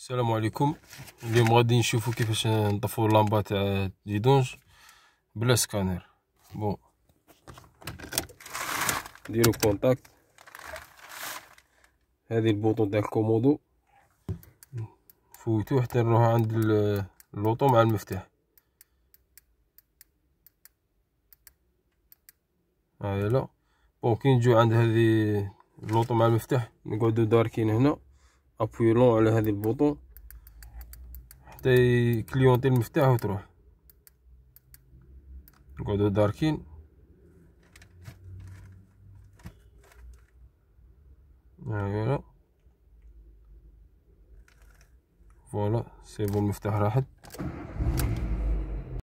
السلام عليكم اليوم غادي نشوفو كيفاش نطفو اللمبة تاع ديدونج بلا سكانر بون نديرو كونتاكت هذه البوطو تاع الكومودو فوتو حتى نروح عند اللوطو مع المفتاح هايلا آه، بون كي نجو عند هذه اللوطو مع المفتاح نقعدو داركين هنا ابويلون على هذه البوطو حتى يكليونطي المفتاح وتروح نقعدو داركين هاهي فوالا سيبو المفتاح راحت